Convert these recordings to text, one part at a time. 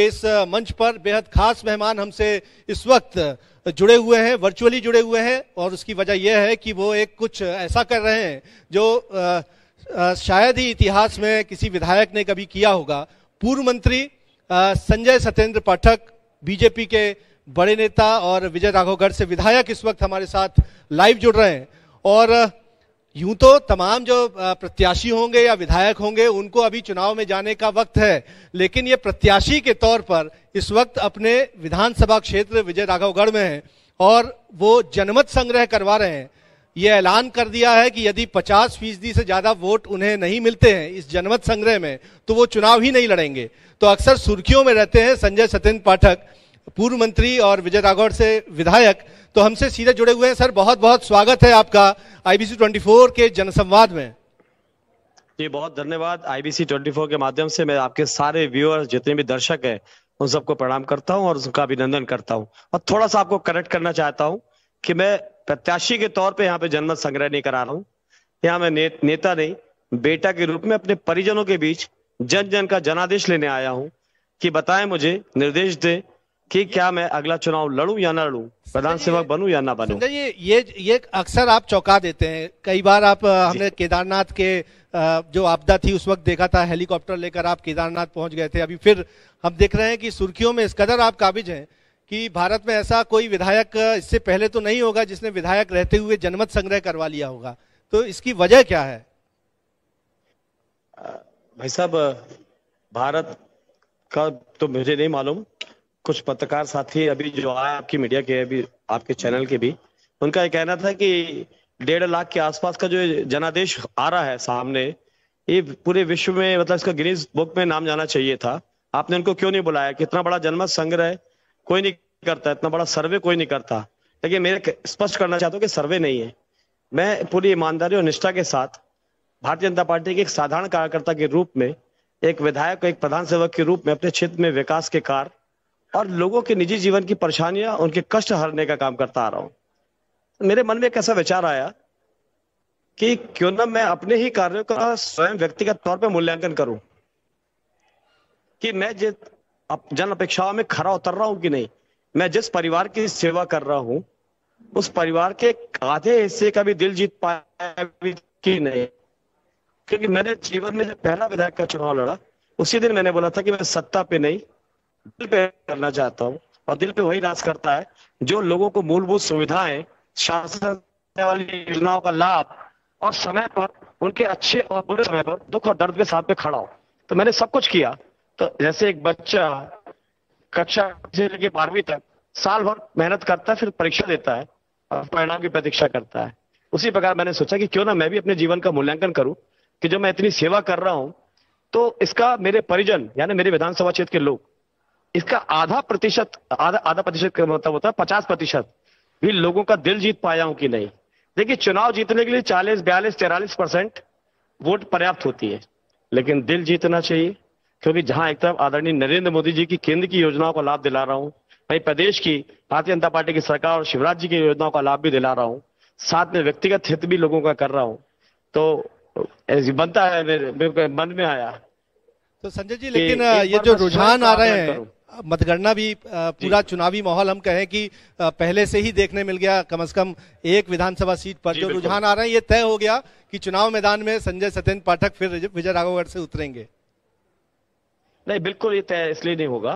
इस मंच पर बेहद खास मेहमान हमसे इस वक्त जुड़े हुए हैं वर्चुअली जुड़े हुए हैं और उसकी वजह यह है कि वो एक कुछ ऐसा कर रहे हैं जो शायद ही इतिहास में किसी विधायक ने कभी किया होगा पूर्व मंत्री संजय सत्येंद्र पाठक बीजेपी के बड़े नेता और विजय राघवगढ़ से विधायक इस वक्त हमारे साथ लाइव जुड़ रहे हैं और यूं तो तमाम जो प्रत्याशी होंगे या विधायक होंगे उनको अभी चुनाव में जाने का वक्त है लेकिन ये प्रत्याशी के तौर पर इस वक्त अपने विधानसभा क्षेत्र विजय राघवगढ़ में हैं और वो जनमत संग्रह करवा रहे हैं ये ऐलान कर दिया है कि यदि 50 फीसदी से ज़्यादा वोट उन्हें नहीं मिलते हैं इस जनमत संग्रह में तो वो चुनाव ही नहीं लड़ेंगे तो अक्सर सुर्खियों में रहते हैं संजय सत्येंद्र पाठक पूर्व मंत्री और विजय राघौड़ से विधायक तो हमसे सीधे जुड़े हुए हैं सर बहुत बहुत स्वागत है आपका आईबीसी 24 के जनसंवाद में जी बहुत धन्यवाद आईबीसी 24 के माध्यम से मैं आपके सारे व्यूअर्स जितने भी दर्शक हैं उन सबको प्रणाम करता हूं और उनका अभिनंदन करता हूं और थोड़ा सा आपको करेक्ट करना चाहता हूं कि मैं प्रत्याशी के तौर पर यहाँ पे जनमत संग्रह नहीं करा रहा हूँ यहाँ मैं ने, नेता नहीं बेटा के रूप में अपने परिजनों के बीच जन जन का जनादेश लेने आया हूँ कि बताएं मुझे निर्देश दें कि क्या मैं अगला चुनाव लड़ू या ना लड़ू प्रधान सेवक बनू या ना बनू ये ये ये अक्सर आप चौंका देते हैं कई बार आप हमने केदारनाथ के जो आपदा थी उस वक्त देखा था हेलीकॉप्टर लेकर आप केदारनाथ पहुंच गए थे अभी फिर हम देख रहे हैं कि सुर्खियों में इस कदर आप काबिज हैं कि भारत में ऐसा कोई विधायक इससे पहले तो नहीं होगा जिसने विधायक रहते हुए जनमत संग्रह करवा लिया होगा तो इसकी वजह क्या है भाई साहब भारत का तो मुझे नहीं मालूम कुछ पत्रकार साथी अभी जो आए आपकी मीडिया के अभी आपके चैनल के भी उनका ये कहना था कि डेढ़ लाख के आसपास का जो जनादेश आ रहा है सामने ये पूरे विश्व में मतलब इसका गिनीज बुक में नाम जाना चाहिए था आपने उनको क्यों नहीं बुलाया कितना बड़ा जनमत संग्रह कोई नहीं करता इतना बड़ा सर्वे कोई नहीं करता लेकिन मेरे स्पष्ट करना चाहता हूँ कि सर्वे नहीं है मैं पूरी ईमानदारी और निष्ठा के साथ भारतीय जनता पार्टी के एक साधारण कार्यकर्ता के रूप में एक विधायक एक प्रधान सेवक के रूप में अपने क्षेत्र में विकास के कार्य और लोगों के निजी जीवन की परेशानियां उनके कष्ट हरने का काम करता आ रहा हूं मेरे मन में एक ऐसा विचार आया कि क्यों ना मैं अपने ही कार्यों का स्वयं व्यक्तिगत तौर पर मूल्यांकन करूं कि मैं जिस जन अपेक्षाओं में खरा उतर रहा हूं कि नहीं मैं जिस परिवार की सेवा कर रहा हूं उस परिवार के आधे हिस्से का भी दिल जीत पाया कि नहीं क्योंकि मैंने जीवन में जब पहला विधायक का चुनाव लड़ा उसी दिन मैंने बोला था कि मैं सत्ता पे नहीं दिल पे करना चाहता हूँ और दिल पे वही राज करता है जो लोगों को मूलभूत सुविधाएं शासन वाली योजनाओं का लाभ और समय पर उनके अच्छे और बुरे समय पर दुख और दर्द के साथ में खड़ा हो तो मैंने सब कुछ किया तो जैसे एक बच्चा कक्षा से लेकर बारहवीं तक साल भर मेहनत करता है फिर परीक्षा देता है और परिणाम की प्रतीक्षा करता है उसी प्रकार मैंने सोचा कि क्यों ना मैं भी अपने जीवन का मूल्यांकन करूं कि जब मैं इतनी सेवा कर रहा हूं तो इसका मेरे परिजन यानी मेरे विधानसभा क्षेत्र के लोग इसका आधा प्रतिशत आधा आधा प्रतिशत का मतलब होता है पचास प्रतिशत भी लोगों का दिल जीत पाया हूं कि नहीं देखिए चुनाव जीतने के लिए चालीस बयालीस तिरालीस परसेंट वोट पर्याप्त होती है लेकिन दिल जीतना चाहिए क्योंकि जहां एक तरफ आदरणीय नरेंद्र मोदी जी की केंद्र की योजनाओं का लाभ दिला रहा हूं वही प्रदेश की भारतीय जनता पार्टी की सरकार और शिवराज जी की योजनाओं का लाभ भी दिला रहा हूँ साथ में व्यक्तिगत हित भी लोगों का कर रहा हूँ तो बनता है मेरे, मेरे मन में आया तो संजय जी लेकिन ये जो रुझान आ रहे हैं मतगणना भी पूरा चुनावी माहौल हम कहें कि पहले से ही देखने मिल गया कम से कम एक विधानसभा सीट पर जो रुझान आ रहे हैं ये तय हो गया कि चुनाव मैदान में संजय सत्येंद्र पाठक फिर विजय राघवगढ़ से उतरेंगे नहीं बिल्कुल ये तय इसलिए नहीं होगा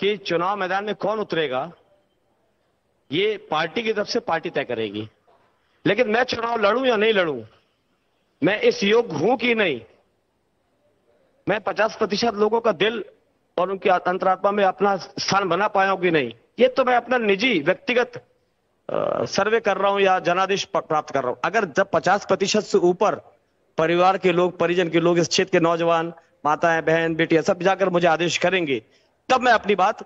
कि चुनाव मैदान में कौन उतरेगा ये पार्टी की तरफ से पार्टी तय करेगी लेकिन मैं चुनाव लड़ू या नहीं लड़ू मैं इस योग्य हूं कि नहीं मैं 50 प्रतिशत लोगों का दिल और उनकी अंतरात्मा में अपना स्थान बना पाया कि नहीं ये तो मैं अपना निजी व्यक्तिगत सर्वे कर रहा हूं या जनादेश प्राप्त कर रहा हूं अगर जब पचास प्रतिशत से ऊपर परिवार के लोग परिजन के लोग इस क्षेत्र के नौजवान माताएं बहन बेटियां सब जाकर मुझे आदेश करेंगे तब मैं अपनी बात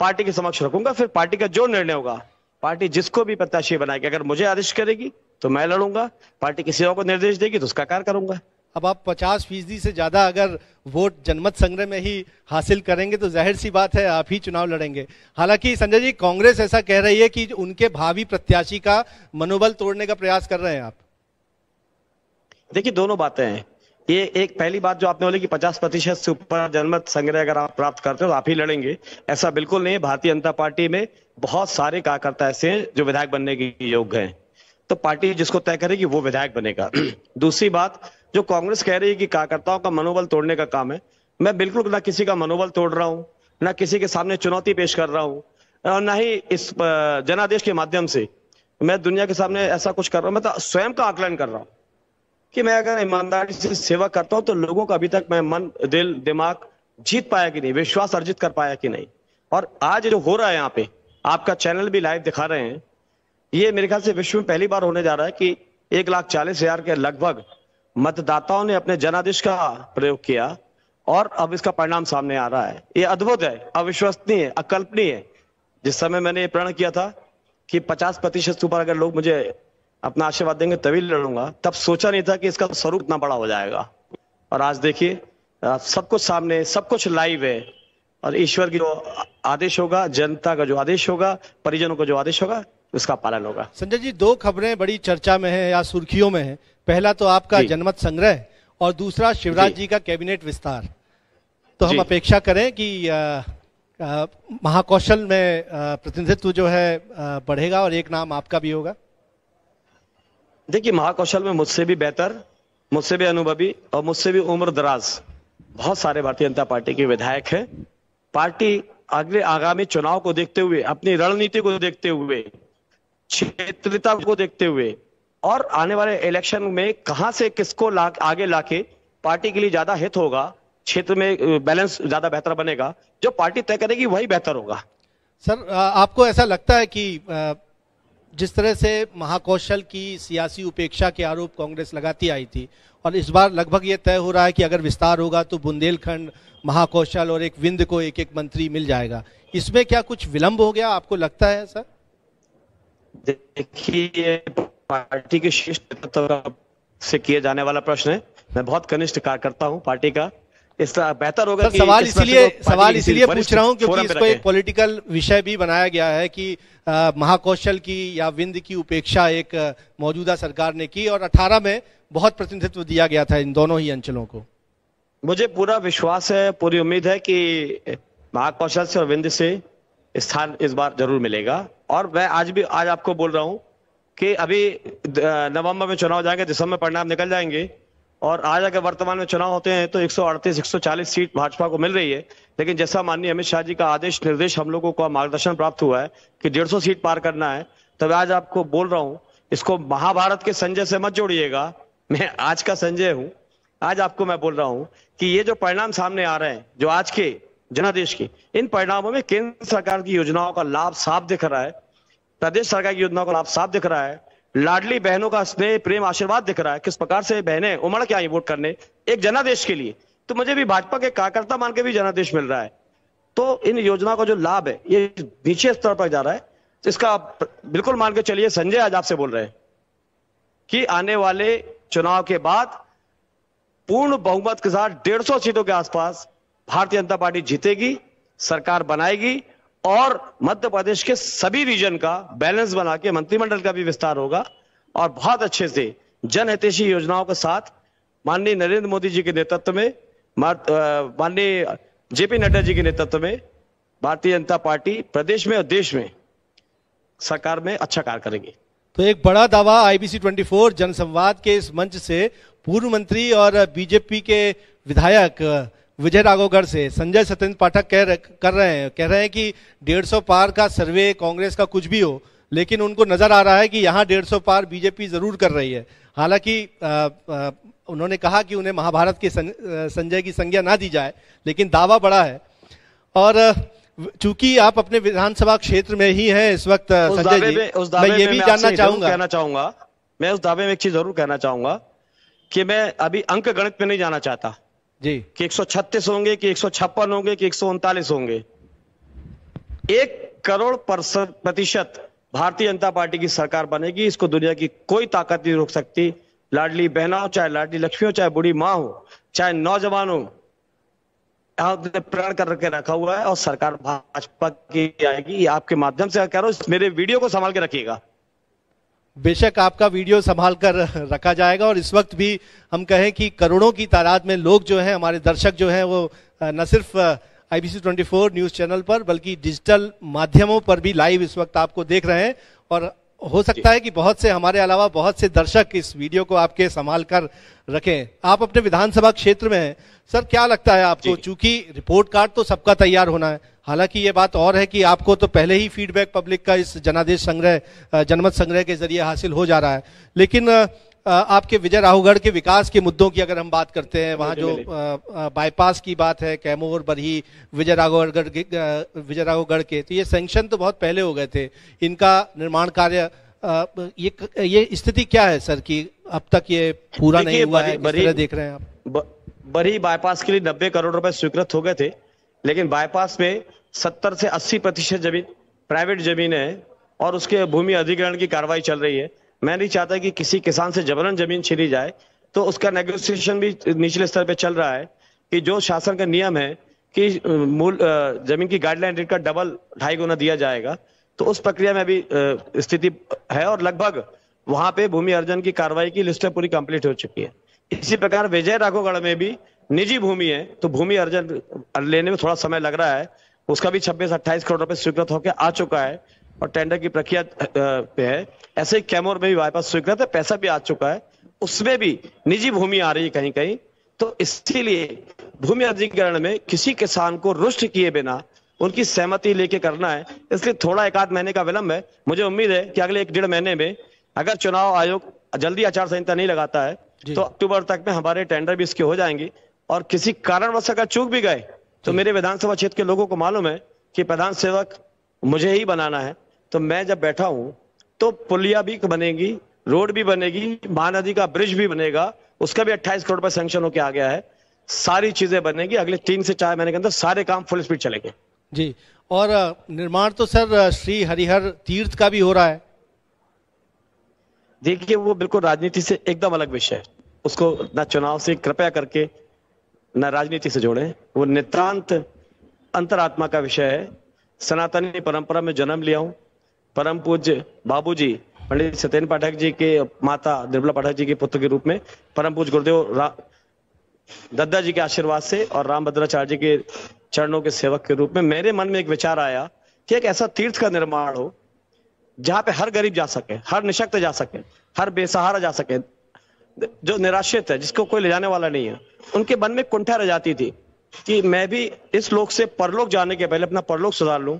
पार्टी के समक्ष रखूंगा फिर पार्टी का जो निर्णय होगा पार्टी जिसको भी प्रत्याशी बनाएगी अगर मुझे आदेश करेगी तो मैं लड़ूंगा पार्टी किसी और को निर्देश देगी तो उसका कार्य करूंगा अब आप 50 फीसदी से ज़्यादा अगर वोट जनमत संग्रह में ही हासिल करेंगे तो जाहिर सी बात है आप ही चुनाव लड़ेंगे हालांकि संजय जी कांग्रेस ऐसा कह रही है कि उनके भावी प्रत्याशी का मनोबल तोड़ने का प्रयास कर रहे हैं आप देखिए दोनों बातें हैं ये एक पहली बात जो आपने बोली कि 50 प्रतिशत से ऊपर जनमत संग्रह अगर आप प्राप्त करते हो तो आप ही लड़ेंगे ऐसा बिल्कुल नहीं है भारतीय जनता पार्टी में बहुत सारे कार्यकर्ता ऐसे हैं जो विधायक बनने के योग्य हैं तो पार्टी जिसको तय करेगी वो विधायक बनेगा दूसरी बात जो कांग्रेस कह रही है कि कार्यकर्ताओं का मनोबल तोड़ने का काम है मैं बिल्कुल ना किसी का मनोबल तोड़ रहा हूँ ना किसी के सामने चुनौती पेश कर रहा हूँ और ना ही इस जनादेश के माध्यम से मैं दुनिया के सामने ऐसा कुछ कर रहा हूँ मैं तो स्वयं का आकलन कर रहा हूँ कि मैं अगर ईमानदारी से सेवा करता हूँ तो लोगों का अभी तक मैं मन दिल दिमाग जीत पाया कि नहीं विश्वास अर्जित कर पाया कि नहीं और आज जो हो रहा है यहाँ पे आपका चैनल भी लाइव दिखा रहे हैं ये मेरे ख्याल से विश्व में पहली बार होने जा रहा है कि एक लाख चालीस हजार के लगभग मतदाताओं ने अपने जनादेश का प्रयोग किया और अब इसका परिणाम सामने आ रहा है ये अद्भुत है अविश्वसनीय अकल्पनीय है जिस समय मैंने ये प्रण किया था कि 50 प्रतिशत से ऊपर अगर लोग मुझे अपना आशीर्वाद देंगे तभी लड़ूंगा तब सोचा नहीं था कि इसका स्वरूप इतना बड़ा हो जाएगा और आज देखिए सब कुछ सामने सब कुछ लाइव है और ईश्वर की जो आदेश होगा जनता का जो आदेश होगा परिजनों का जो आदेश होगा उसका पालन होगा संजय जी दो खबरें बड़ी चर्चा में है या सुर्खियों में है पहला तो आपका जनमत संग्रह और दूसरा शिवराज जी, जी का कैबिनेट विस्तार तो हम अपेक्षा करें कि महाकौशल में प्रतिनिधित्व जो है आ, बढ़ेगा और एक नाम आपका भी होगा देखिए महाकौशल में मुझसे भी बेहतर मुझसे भी अनुभवी और मुझसे भी उम्र दराज बहुत सारे भारतीय जनता पार्टी के विधायक हैं पार्टी अगले आगामी चुनाव को देखते हुए अपनी रणनीति को देखते हुए क्षेत्रता को देखते हुए और आने वाले इलेक्शन में कहां से किसको ला, आगे लाके पार्टी के लिए ज्यादा हित होगा क्षेत्र में बैलेंस ज्यादा बेहतर बनेगा जो पार्टी तय करेगी वही बेहतर होगा सर आपको ऐसा लगता है कि जिस तरह से महाकौशल की सियासी उपेक्षा के आरोप कांग्रेस लगाती आई थी और इस बार लगभग ये तय हो रहा है कि अगर विस्तार होगा तो बुंदेलखंड महाकौशल और एक विंद को एक एक मंत्री मिल जाएगा इसमें क्या कुछ विलंब हो गया आपको लगता है सर देखिए पार्टी के शीर्ष नेतृत्व से किए जाने वाला प्रश्न है मैं बहुत कनिष्ठ कार्यकर्ता हूँ पार्टी का इस तरह बेहतर होगा कि सवाल इसीलिए सवाल इसलिए पूछ रहा हूँ क्योंकि इसको एक पॉलिटिकल विषय भी बनाया गया है कि महाकौशल की या विंद की उपेक्षा एक मौजूदा सरकार ने की और 18 में बहुत प्रतिनिधित्व दिया गया था इन दोनों ही अंचलों को मुझे पूरा विश्वास है पूरी उम्मीद है कि महाकौशल से और विंद से स्थान इस बार जरूर मिलेगा और मैं आज भी आज आपको बोल रहा हूँ कि अभी नवंबर में चुनाव जाएंगे दिसंबर में परिणाम निकल जाएंगे और आज अगर वर्तमान में चुनाव होते हैं तो 138, 140 सीट भाजपा को मिल रही है लेकिन जैसा माननीय अमित शाह जी का आदेश निर्देश हम लोगों को मार्गदर्शन प्राप्त हुआ है कि 150 सीट पार करना है तब तो आज आपको बोल रहा हूँ इसको महाभारत के संजय से मत जोड़िएगा मैं आज का संजय हूँ आज आपको मैं बोल रहा हूँ कि ये जो परिणाम सामने आ रहे हैं जो आज के जनादेश की इन परिणामों में केंद्र सरकार की योजनाओं का लाभ साफ दिख रहा है प्रदेश सरकार की योजनाओं का लाभ साफ दिख रहा है लाडली बहनों का स्नेह प्रेम आशीर्वाद दिख रहा है किस प्रकार से बहनें उमड़ के आई वोट करने एक जनादेश के लिए तो मुझे भी भाजपा के कार्यकर्ता मान के भी जनादेश मिल रहा है तो इन योजना का जो लाभ है ये नीचे स्तर पर जा रहा है तो इसका बिल्कुल मान के चलिए संजय आज आपसे बोल रहे हैं कि आने वाले चुनाव के बाद पूर्ण बहुमत के साथ डेढ़ सौ सीटों के आसपास भारतीय जनता पार्टी जीतेगी सरकार बनाएगी और मध्य प्रदेश के सभी रीजन का बैलेंस बना के मंत्रिमंडल का भी विस्तार होगा और बहुत अच्छे से जनहितेशी योजनाओं के साथ माननीय नरेंद्र मोदी जी के नेतृत्व में माननीय जेपी नड्डा जी के नेतृत्व में भारतीय जनता पार्टी प्रदेश में और देश में सरकार में अच्छा कार्य करेगी तो एक बड़ा दावा आईबीसी 24 जनसंवाद के इस मंच से पूर्व मंत्री और बीजेपी के विधायक विजय राघोगढ़ से संजय सत्येंद्र पाठक कह रहे कर रहे हैं कह रहे हैं कि डेढ़ सौ पार का सर्वे कांग्रेस का कुछ भी हो लेकिन उनको नजर आ रहा है कि यहाँ डेढ़ सौ पार बीजेपी जरूर कर रही है हालांकि उन्होंने कहा कि उन्हें महाभारत के संजय की संज्ञा ना दी जाए लेकिन दावा बड़ा है और चूंकि आप अपने विधानसभा क्षेत्र में ही हैं इस वक्त संजय जी मैं ये भी जानना चाहूंगा कहना चाहूंगा मैं उस दावे में एक चीज जरूर कहना चाहूंगा कि मैं अभी अंक गणित में नहीं जाना चाहता जी कि 136 होंगे कि एक होंगे कि एक होंगे एक करोड़ प्रतिशत भारतीय जनता पार्टी की सरकार बनेगी इसको दुनिया की कोई ताकत नहीं रोक सकती लाडली बहना हो चाहे लाडली लक्ष्मी हो चाहे बुढ़ी माँ हो चाहे नौजवान हो यहां प्रण करके रखा हुआ है और सरकार भाजपा की आएगी आपके माध्यम से कह रहा हूँ मेरे वीडियो को संभाल के रखिएगा बेशक आपका वीडियो संभाल कर रखा जाएगा और इस वक्त भी हम कहें कि करोड़ों की तादाद में लोग जो हैं हमारे दर्शक जो हैं वो न सिर्फ आईबीसी 24 न्यूज़ चैनल पर बल्कि डिजिटल माध्यमों पर भी लाइव इस वक्त आपको देख रहे हैं और हो सकता है कि बहुत से हमारे अलावा बहुत से दर्शक इस वीडियो को आपके संभाल कर रखें आप अपने विधानसभा क्षेत्र में हैं सर क्या लगता है आपको चूंकि रिपोर्ट कार्ड तो सबका तैयार होना है हालांकि ये बात और है कि आपको तो पहले ही फीडबैक पब्लिक का इस जनादेश संग्रह जनमत संग्रह के जरिए हासिल हो जा रहा है लेकिन आपके विजय राहुगढ़ के विकास के मुद्दों की अगर हम बात करते हैं वहाँ जो बाईपास की बात है कैमोर बरही विजय राघवगढ़ विजय राघवगढ़ के तो ये सेंक्शन तो बहुत पहले हो गए थे इनका निर्माण कार्य ये ये स्थिति क्या है सर कि अब तक ये पूरा नहीं हुआ है देख रहे हैं आप बरी बाईपास के लिए नब्बे करोड़ रुपए स्वीकृत हो गए थे लेकिन बाईपास में 70 से 80 प्रतिशत जमीन प्राइवेट जमीन है और उसके भूमि अधिग्रहण की कार्रवाई चल रही है मैं नहीं चाहता कि किसी किसान से जबरन जमीन छीनी जाए तो उसका नेगोशिएशन भी निचले स्तर पर चल रहा है कि जो शासन का नियम है कि मूल जमीन की गाइडलाइन रेट का डबल ढाई गुना दिया जाएगा तो उस प्रक्रिया में अभी स्थिति है और लगभग वहां पे भूमि अर्जन की कार्रवाई की लिस्ट पूरी कंप्लीट हो चुकी है इसी प्रकार विजय राघोगढ़ में भी निजी भूमि है तो भूमि अर्जन लेने में थोड़ा समय लग रहा है उसका भी छब्बीस अट्ठाईस करोड़ रुपए स्वीकृत होकर आ चुका है और टेंडर की प्रक्रिया पे है ऐसे ही कैमोर में भी हमारे पास स्वीकृत है पैसा भी आ चुका है उसमें भी निजी भूमि आ रही है कहीं कहीं तो इसीलिए भूमि अधिग्रहण में किसी किसान को रुष्ट किए बिना उनकी सहमति लेके करना है इसलिए थोड़ा एक आध महीने का विलंब है मुझे उम्मीद है कि अगले एक डेढ़ महीने में अगर चुनाव आयोग जल्दी आचार संहिता नहीं लगाता है तो अक्टूबर तक में हमारे टेंडर भी इसके हो जाएंगे और किसी कारणवश अगर चूक भी गए तो मेरे विधानसभा क्षेत्र के लोगों को मालूम है कि प्रधान सेवक मुझे ही बनाना है तो मैं जब बैठा हूं तो पुलिया भी बनेगी रोड भी बनेगी महानदी का ब्रिज भी बनेगा उसका भी 28 करोड़ रुपए सेंक्शन होकर आ गया है सारी चीजें बनेगी अगले तीन से चार महीने के अंदर सारे काम फुल स्पीड चलेंगे जी और निर्माण तो सर श्री हरिहर तीर्थ का भी हो रहा है देखिए वो बिल्कुल राजनीति से एकदम अलग विषय है उसको ना चुनाव से कृपया करके न राजनीति से जोड़े वो नितांत अंतरात्मा का विषय है सनातनी परंपरा में जन्म लिया हूँ परम पूज्य बाबूजी पंडित सत्यन पाठक जी के माता निर्मला पाठक जी के पुत्र के रूप में परम पूज गुरुदेव दद्दा जी के आशीर्वाद से और राम भद्राचार्य जी के चरणों के सेवक के रूप में मेरे मन में एक विचार आया कि एक ऐसा तीर्थ का निर्माण हो जहाँ पे हर गरीब जा सके हर निशक्त जा सके हर बेसहारा जा सके जो निराश्रित है जिसको कोई ले जाने वाला नहीं है उनके मन में कुंठा रह जाती थी कि मैं भी इस लोक से परलोक जाने के पहले अपना परलोक सुधार लू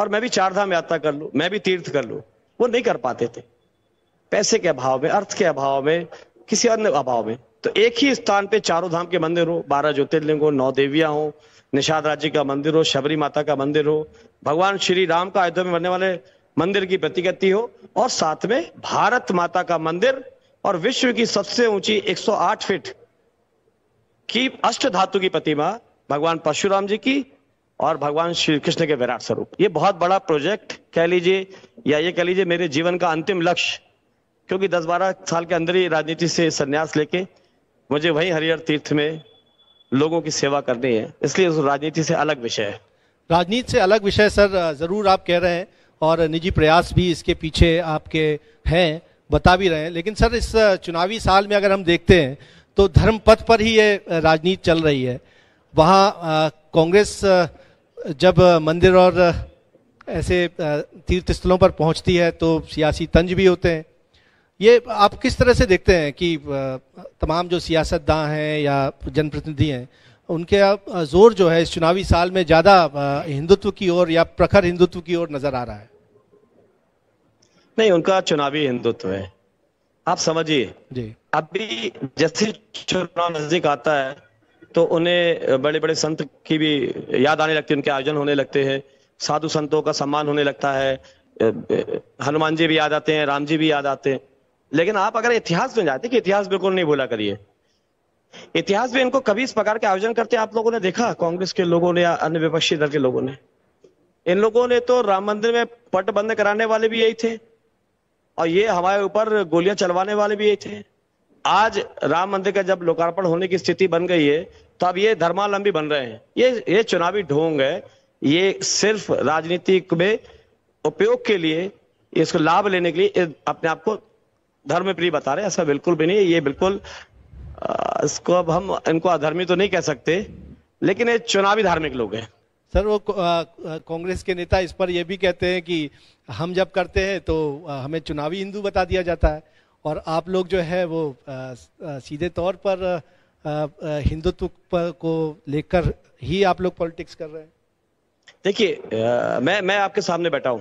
और मैं भी चार धाम यात्रा कर लू मैं भी तीर्थ कर लू वो नहीं कर पाते थे पैसे के अभाव में अर्थ के अभाव में किसी अन्य अभाव में तो एक ही स्थान पे चारों धाम के मंदिर हो बारह ज्योतिर्लिंग हो नौ देवियां हो निषाद राज्य का मंदिर हो शबरी माता का मंदिर हो भगवान श्री राम का अयोध्या में बनने वाले मंदिर की प्रतिगति हो और साथ में भारत माता का मंदिर और विश्व की सबसे ऊंची 108 फीट की अष्ट धातु की प्रतिमा भगवान परशुराम जी की और भगवान श्री कृष्ण के विराट स्वरूप ये बहुत बड़ा प्रोजेक्ट कह लीजिए या ये कह लीजिए मेरे जीवन का अंतिम लक्ष्य क्योंकि 10-12 साल के अंदर ही राजनीति से संन्यास लेके मुझे वही हरिहर तीर्थ में लोगों की सेवा करनी है इसलिए उस राजनीति से अलग विषय है राजनीति से अलग विषय सर जरूर आप कह रहे हैं और निजी प्रयास भी इसके पीछे आपके हैं बता भी रहे हैं लेकिन सर इस चुनावी साल में अगर हम देखते हैं तो धर्म पथ पर ही ये राजनीति चल रही है वहाँ कांग्रेस जब मंदिर और ऐसे तीर्थ स्थलों पर पहुँचती है तो सियासी तंज भी होते हैं ये आप किस तरह से देखते हैं कि तमाम जो सियासतदान हैं या जनप्रतिनिधि हैं उनके जोर जो है इस चुनावी साल में ज़्यादा हिंदुत्व की ओर या प्रखर हिंदुत्व की ओर नज़र आ रहा है नहीं उनका चुनावी हिंदुत्व है आप समझिए अभी जैसे चुनाव नजदीक आता है तो उन्हें बड़े बड़े संत की भी याद आने लगती है उनके आयोजन होने लगते हैं साधु संतों का सम्मान होने लगता है हनुमान जी भी याद आते हैं राम जी भी याद आते हैं लेकिन आप अगर इतिहास में जाते कि इतिहास बिल्कुल नहीं भूला करिए इतिहास में इनको कभी इस प्रकार के आयोजन करते आप लोगों ने देखा कांग्रेस के लोगों ने या अन्य विपक्षी दल के लोगों ने इन लोगों ने तो राम मंदिर में पट बंद कराने वाले भी यही थे और ये हमारे ऊपर गोलियां चलवाने वाले भी थे आज राम मंदिर का जब लोकार्पण होने की स्थिति बन गई है तो अब ये धर्मालंबी बन रहे हैं ये ये चुनावी ढोंग है ये सिर्फ राजनीति में उपयोग के लिए इसको लाभ लेने के लिए अपने आप को धर्म प्रिय बता रहे हैं ऐसा बिल्कुल भी नहीं ये बिल्कुल इसको अब हम इनको अधर्मी तो नहीं कह सकते लेकिन ये चुनावी धार्मिक लोग हैं सर वो कांग्रेस के नेता इस पर यह भी कहते हैं कि हम जब करते हैं तो हमें चुनावी हिंदू बता दिया जाता है और आप लोग जो है वो सीधे तौर पर हिंदुत्व को लेकर ही आप लोग पॉलिटिक्स कर रहे हैं देखिए मैं मैं आपके सामने बैठा हूं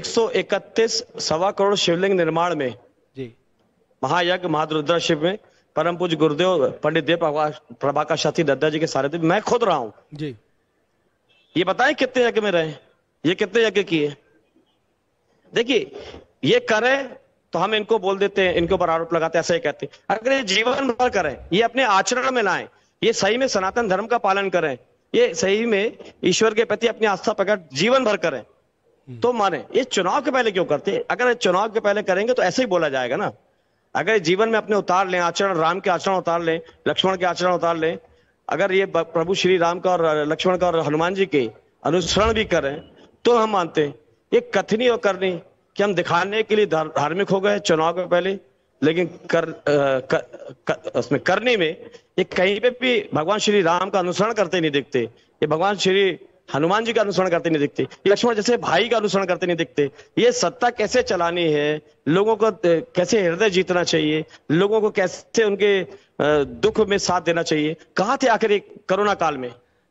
131 सवा करोड़ शिवलिंग निर्माण में जी महायज्ञ महाद्रुद्रा शिव में परम पूज गुरुदेव पंडित देव प्रभाकर शास्त्री दद्दा जी के सारे मैं खुद रहा हूँ जी ये बताएं कितने यज्ञ में रहे ये कितने यज्ञ किए देखिए ये करें तो हम इनको बोल देते हैं इनके ऊपर आरोप लगाते ऐसा ही कहते हैं अगर ये जीवन भर करें ये अपने आचरण में लाएं ये सही में सनातन धर्म का पालन करें ये सही में ईश्वर के प्रति अपनी आस्था प्रकट जीवन भर करें तो माने ये चुनाव के पहले क्यों करते हैं अगर चुनाव के पहले करेंगे तो ऐसे ही बोला जाएगा ना अगर जीवन में अपने उतार लें आचरण राम के आचरण उतार लें लक्ष्मण के आचरण उतार लें अगर ये प्रभु श्री राम का और लक्ष्मण का और हनुमान जी के अनुसरण भी करें तो हम मानते हैं ये कथनी और करनी कि हम दिखाने के लिए धार्मिक हो गए चुनाव के पहले लेकिन कर, आ, कर, कर उसमें करने में ये कहीं पे भी भगवान श्री राम का अनुसरण करते नहीं देखते ये भगवान श्री हनुमान जी का अनुसरण करते नहीं दिखते लक्ष्मण जैसे भाई का अनुसरण करते नहीं दिखते ये सत्ता कैसे चलानी है लोगों को कैसे हृदय जीतना चाहिए लोगों को कैसे उनके दुख में साथ देना चाहिए कहा थे आखिर कोरोना काल में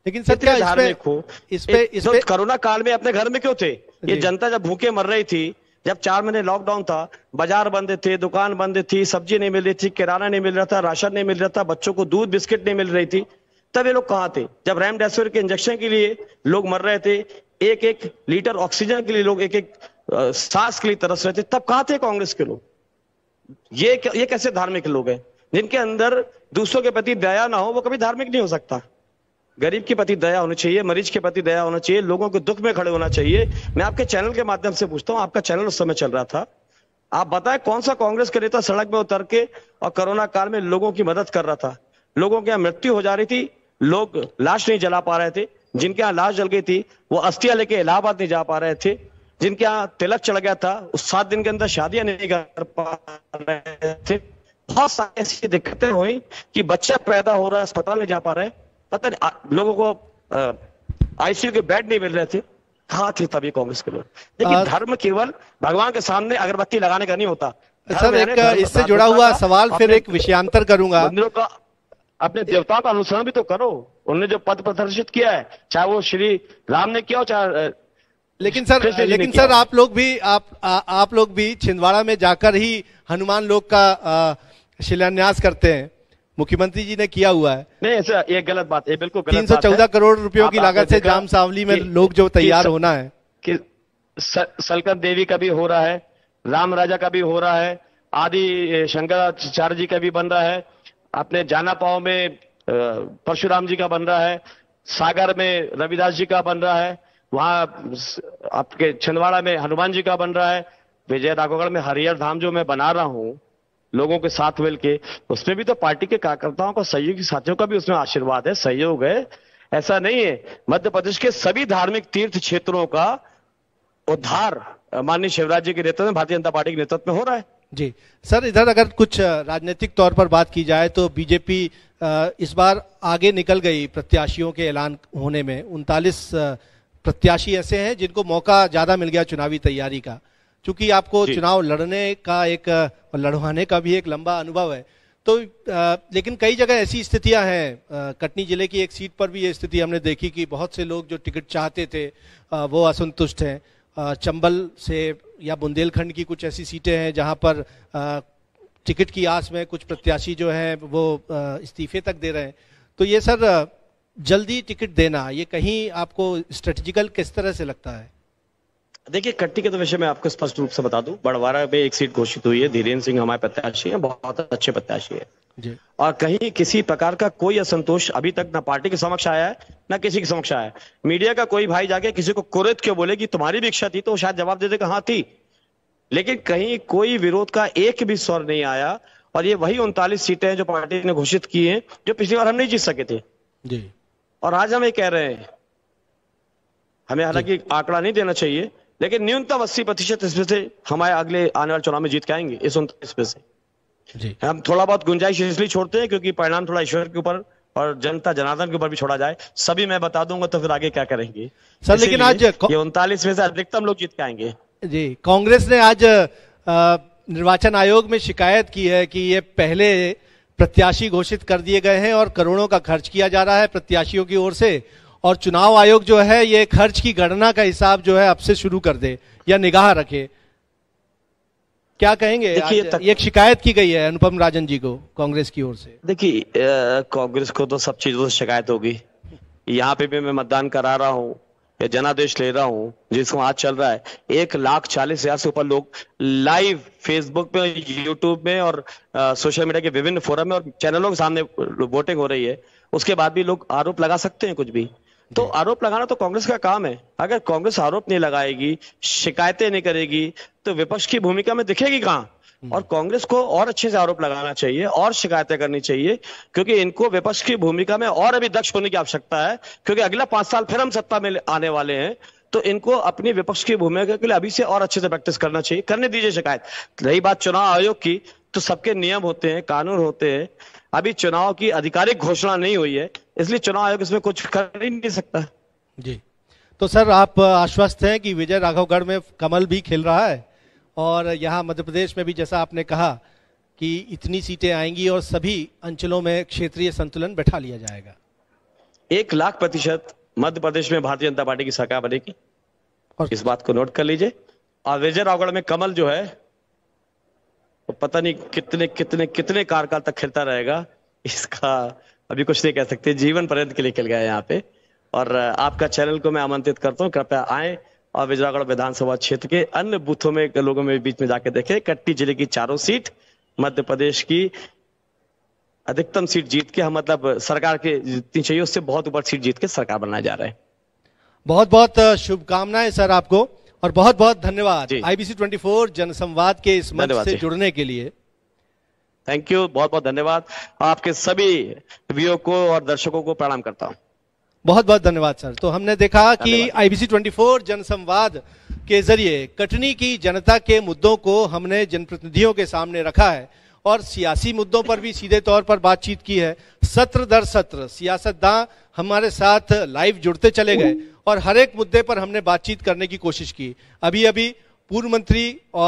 लेकिन सत्य धार्मिक हो इस तो कोरोना काल में अपने घर में क्यों थे ये जनता जब भूखे मर रही थी जब चार महीने लॉकडाउन था बाजार बंद थे दुकान बंद थी सब्जी नहीं मिल रही थी किराना नहीं मिल रहा था राशन नहीं मिल रहा था बच्चों को दूध बिस्किट नहीं मिल रही थी तब ये लोग कहाँ थे जब रेमडेसिविर के इंजेक्शन के लिए लोग मर रहे थे एक एक लीटर ऑक्सीजन के लिए लोग एक एक सांस के लिए तरस रहे थे तब कहा थे कांग्रेस के लोग ये ये कैसे धार्मिक लोग हैं जिनके अंदर दूसरों के प्रति दया ना हो वो कभी धार्मिक नहीं हो सकता गरीब के प्रति दया होनी चाहिए मरीज के प्रति दया होना चाहिए लोगों के दुख में खड़े होना चाहिए मैं आपके चैनल के माध्यम से पूछता हूँ आपका चैनल उस समय चल रहा था आप बताएं कौन सा कांग्रेस का नेता सड़क में उतर के और कोरोना काल में लोगों की मदद कर रहा था लोगों के यहाँ मृत्यु हो जा रही थी लोग लाश नहीं जला पा रहे थे जिनके यहाँ लाश जल गई थी वो अस्थियां लेके इलाहाबाद नहीं जा पा रहे थे जिनके यहाँ तिलक चढ़ गया था उस सात दिन के अंदर शादियां नहीं कर पा रहे थे बहुत सारी ऐसी दिक्कतें हुई कि बच्चा पैदा हो रहा है अस्पताल नहीं जा पा रहे पता नहीं लोगों को आईसीयू के बेड नहीं मिल रहे थे कहा थे तभी कांग्रेस के लोग लेकिन आ... धर्म केवल भगवान के सामने अगरबत्ती लगाने का नहीं होता सर अच्छा, एक इससे जुड़ा हुआ सवाल फिर एक विषयांतर करूंगा अपने देवताओं का अनुसरण भी तो करो उन्होंने जो पद प्रदर्शित किया है चाहे वो श्री राम ने किया हो चाहे लेकिन सर लेकिन सर आप लोग भी आप आ, आप लोग भी छिंदवाड़ा में जाकर ही हनुमान लोग का शिलान्यास करते हैं मुख्यमंत्री जी ने किया हुआ है नहीं ऐसा ये गलत बात है बिल्कुल तीन सौ चौदह करोड़ रुपयों की लागत से ग्राम सावली में लोग जो तैयार होना है कि सलकन देवी का भी हो रहा है राम राजा का भी हो रहा है आदि शंकराचार्य जी का भी बन रहा है अपने जाना पाव में परशुराम जी का बन रहा है सागर में रविदास जी का बन रहा है वहां आपके छिंदवाड़ा में हनुमान जी का बन रहा है विजय राघोगढ़ में हरियर धाम जो मैं बना रहा हूँ लोगों के साथ मिल के उसमें भी तो पार्टी के कार्यकर्ताओं का सहयोगी साथियों का भी उसमें आशीर्वाद है सहयोग है ऐसा नहीं है मध्य प्रदेश के सभी धार्मिक तीर्थ क्षेत्रों का उद्धार माननीय शिवराज जी के नेतृत्व में भारतीय जनता पार्टी के नेतृत्व में हो रहा है जी सर इधर अगर कुछ राजनीतिक तौर पर बात की जाए तो बीजेपी इस बार आगे निकल गई प्रत्याशियों के ऐलान होने में उनतालीस प्रत्याशी ऐसे हैं जिनको मौका ज़्यादा मिल गया चुनावी तैयारी का क्योंकि आपको चुनाव लड़ने का एक लड़वाने का भी एक लंबा अनुभव है तो आ, लेकिन कई जगह ऐसी स्थितियां हैं कटनी जिले की एक सीट पर भी ये स्थिति हमने देखी कि बहुत से लोग जो टिकट चाहते थे आ, वो असंतुष्ट हैं चंबल से या बुंदेलखंड की कुछ ऐसी सीटें हैं जहां पर टिकट की आस में कुछ प्रत्याशी जो हैं वो इस्तीफे तक दे रहे हैं तो ये सर जल्दी टिकट देना ये कहीं आपको स्ट्रेटजिकल किस तरह से लगता है देखिए कट्टी के तो विषय में आपको स्पष्ट रूप से बता दूं बड़वारा में एक सीट घोषित हुई है धीरेन्द्र सिंह हमारे प्रत्याशी हैं बहुत अच्छे प्रत्याशी है और कहीं किसी प्रकार का कोई असंतोष अभी तक ना पार्टी के समक्ष आया है ना किसी के समक्ष आया है मीडिया का कोई भाई जाके किसी को कुरेत क्यों बोले कि तुम्हारी भी इच्छा थी तो शायद जवाब दे देगा हाँ थी लेकिन कहीं कोई विरोध का एक भी स्वर नहीं आया और ये वही उनतालीस सीटें हैं जो पार्टी ने घोषित की हैं जो पिछली बार हम नहीं जीत सके थे जी और आज हम ये कह रहे हैं हमें हालांकि आंकड़ा नहीं देना चाहिए लेकिन न्यूनतम अस्सी प्रतिशत इसमें से हमारे अगले आने वाले चुनाव में जीत के आएंगे इस उनतालीस में से हम थोड़ा बहुत गुंजाइश इसलिए छोड़ते हैं क्योंकि परिणाम थोड़ा ईश्वर के ऊपर और जनता जनार्दन के ऊपर भी छोड़ा जाए सभी मैं बता दूंगा तो फिर आगे क्या करेंगे सर लेकिन आज ये उनतालीस में से अधिकतम लोग जीत के आएंगे जी कांग्रेस ने आज निर्वाचन आयोग में शिकायत की है कि ये पहले प्रत्याशी घोषित कर दिए गए हैं और करोड़ों का खर्च किया जा रहा है प्रत्याशियों की ओर से और चुनाव आयोग जो है ये खर्च की गणना का हिसाब जो है अब से शुरू कर दे या निगाह रखे क्या कहेंगे तक... एक शिकायत की गई है अनुपम राजन जी को कांग्रेस की ओर से देखिए कांग्रेस को तो सब चीजों से शिकायत होगी यहाँ पे भी मैं मतदान करा रहा हूँ या जनादेश ले रहा हूँ जिसको आज चल रहा है एक लाख चालीस हजार से ऊपर लोग लाइव फेसबुक पे यूट्यूब में और सोशल मीडिया के विभिन्न फोरम में और चैनलों के सामने वोटिंग हो रही है उसके बाद भी लोग आरोप लगा सकते हैं कुछ भी तो आरोप लगाना तो कांग्रेस का काम है अगर कांग्रेस आरोप नहीं लगाएगी शिकायतें नहीं करेगी तो विपक्ष की भूमिका में दिखेगी कहाँ हम्म। और कांग्रेस को और अच्छे से आरोप लगाना चाहिए और शिकायतें करनी चाहिए क्योंकि इनको विपक्ष की भूमिका में और अभी दक्ष होने की आवश्यकता है क्योंकि अगला पांच साल फिर हम सत्ता में आने वाले हैं तो इनको अपनी विपक्ष की भूमिका के लिए अभी से और अच्छे से प्रैक्टिस करना चाहिए करने दीजिए शिकायत रही बात चुनाव आयोग की तो सबके नियम होते हैं कानून होते हैं अभी चुनाव की आधिकारिक घोषणा नहीं हुई है इसलिए चुनाव आयोग इसमें कुछ कर ही नहीं सकता जी तो सर आप आश्वस्त हैं कि विजय राघवगढ़ में कमल भी खेल रहा है और यहाँ मध्य प्रदेश में भी जैसा आपने कहा कि इतनी सीटें आएंगी और सभी अंचलों में क्षेत्रीय संतुलन बैठा लिया जाएगा एक लाख प्रतिशत मध्य प्रदेश में भारतीय जनता पार्टी की सरकार बनेगी और इस बात को नोट कर लीजिए और विजय रावगढ़ में कमल जो है तो पता नहीं कितने कितने कितने कार्यकाल तक खेलता रहेगा इसका अभी कुछ नहीं कह सकते जीवन पर्यंत के लिए खेल गया यहाँ पे और आपका चैनल को मैं आमंत्रित करता हूँ कृपया आए और विजरागढ़ विधानसभा क्षेत्र के अन्य बूथों में लोगों में बीच में जाके देखे कट्टी जिले की चारों सीट मध्य प्रदेश की अधिकतम सीट जीत के हम मतलब सरकार के जितनी चाहिए उससे बहुत ऊपर सीट जीत के सरकार बनाए जा रहे हैं बहुत बहुत शुभकामनाएं सर आपको और बहुत बहुत धन्यवाद आईबीसी 24 जनसंवाद के इस मंच से जुड़ने के लिए थैंक यू बहुत बहुत धन्यवाद आपके सभी व्यू को और दर्शकों को प्रणाम करता हूँ बहुत बहुत धन्यवाद सर तो हमने देखा कि आईबीसी 24 जनसंवाद के जरिए कटनी की जनता के मुद्दों को हमने जनप्रतिनिधियों के सामने रखा है और सियासी मुद्दों पर भी सीधे तौर पर बातचीत की है सत्र दर सत्र सियासतदान हमारे साथ लाइव जुड़ते चले गए और हर एक मुद्दे पर हमने बातचीत करने की कोशिश की अभी अभी पूर्व मंत्री और